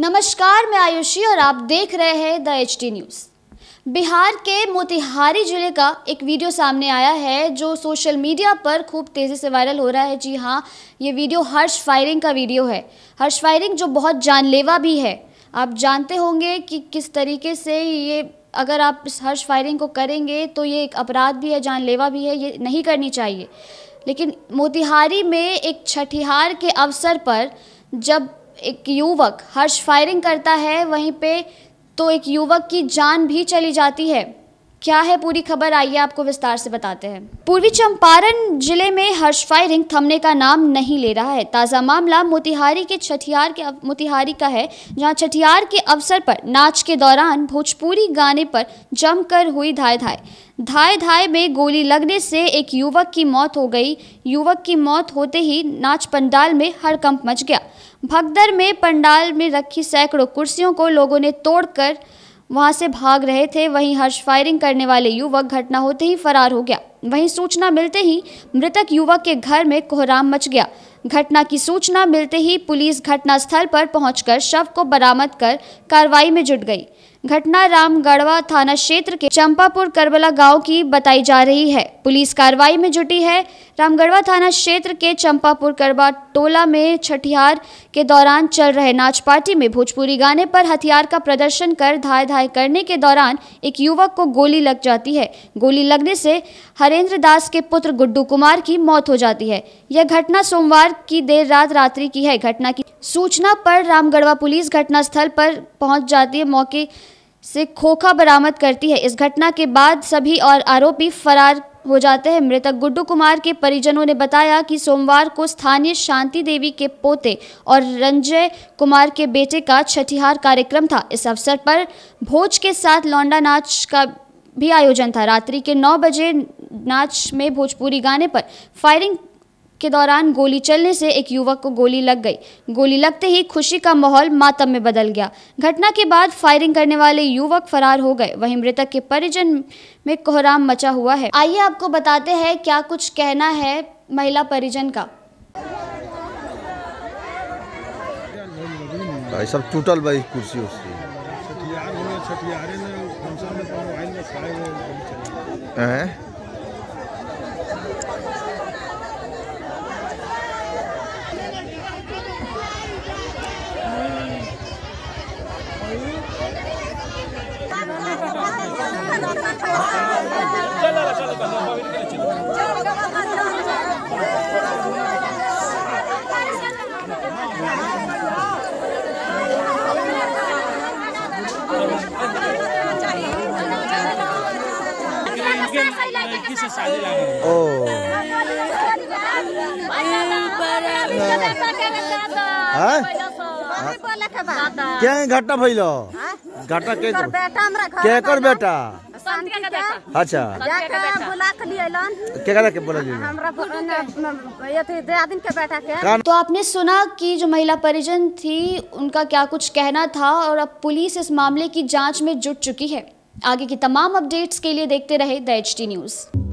नमस्कार मैं आयुषी और आप देख रहे हैं the H T news Bihar के मोतिहारी जिले का एक वीडियो सामने आया है जो सोशल मीडिया पर खूब तेज़ी से वायरल हो रहा है जी हाँ ये वीडियो हर्ष फायरिंग का वीडियो है हर्ष फायरिंग जो बहुत जानलेवा भी है आप जानते होंगे कि किस तरीके से ये अगर आप इस हर्ष फायरिंग को करेंगे तो ये एक अपराध भी है जानलेवा भी है ये नहीं करनी चाहिए लेकिन मोतिहारी में एक छठिहार के अवसर पर जब एक युवक हर्ष फायरिंग करता है वहीं पे तो एक युवक की जान भी चली जाती है क्या है पूरी खबर आइए आपको विस्तार से बताते हैं पूर्वी चंपारण जिले में हर्ष फायरिंग थमने का नाम नहीं ले रहा है ताज़ा मामला मोतिहारी के छठियार के मोतिहारी का है जहां छठियार के अवसर पर नाच के दौरान भोजपुरी गाने पर जमकर हुई धाय धाय धाय धाय में गोली लगने से एक युवक की मौत हो गई युवक की मौत होते ही नाच पंडाल में हड़कंप मच गया भगदर में पंडाल में रखी सैकड़ों कुर्सियों को लोगों ने तोड़कर वहां से भाग रहे थे वहीं हर्ष फायरिंग करने वाले युवक घटना होते ही फरार हो गया वहीं सूचना मिलते ही मृतक युवक के घर में कोहराम मच गया घटना की सूचना मिलते ही पुलिस घटनास्थल पर पहुंचकर शव को बरामद कर कार्रवाई में जुट गई घटना रामगढ़वा थाना क्षेत्र के चंपापुर करबला गांव की बताई जा रही है पुलिस कार्रवाई में जुटी है रामगढ़वा थाना क्षेत्र के चंपापुर करबा टोला में छठिहार के दौरान चल रहे नाच पार्टी में भोजपुरी गाने पर हथियार का प्रदर्शन कर धाय धाय करने के दौरान एक युवक को गोली लग जाती है गोली लगने से हरेंद्र दास के पुत्र गुड्डू कुमार की मौत हो जाती है यह घटना सोमवार की देर रात रात्रि की है घटना की सूचना पर रामगढ़वा पुलिस घटनास्थल पर पहुंच जाती है मौके से खोखा बरामद करती है इस घटना के बाद सभी और आरोपी फरार हो जाते हैं मृतक गुड्डू कुमार के परिजनों ने बताया कि सोमवार को स्थानीय शांति देवी के पोते और रंजय कुमार के बेटे का छठिहार कार्यक्रम था इस अवसर पर भोज के साथ लौंडा नाच का भी आयोजन था रात्रि के नौ बजे नाच में भोजपुरी गाने पर फायरिंग के दौरान गोली चलने से एक युवक को गोली लग गई गोली लगते ही खुशी का माहौल मातम में बदल गया घटना के बाद फायरिंग करने वाले युवक फरार हो गए वहीं मृतक के परिजन में कोहराम मचा हुआ है आइए आपको बताते हैं क्या कुछ कहना है महिला परिजन का भाई सब टूटल भाई कुर्सी उसकी लड़की से शादी हाँ? क्या घाटा भैल घाटा के बेटा बेटा अच्छा तो आपने सुना कि जो महिला परिजन थी उनका क्या कुछ कहना था और अब पुलिस इस मामले की जांच में जुट चुकी है आगे की तमाम अपडेट्स के लिए देखते रहे द एच न्यूज़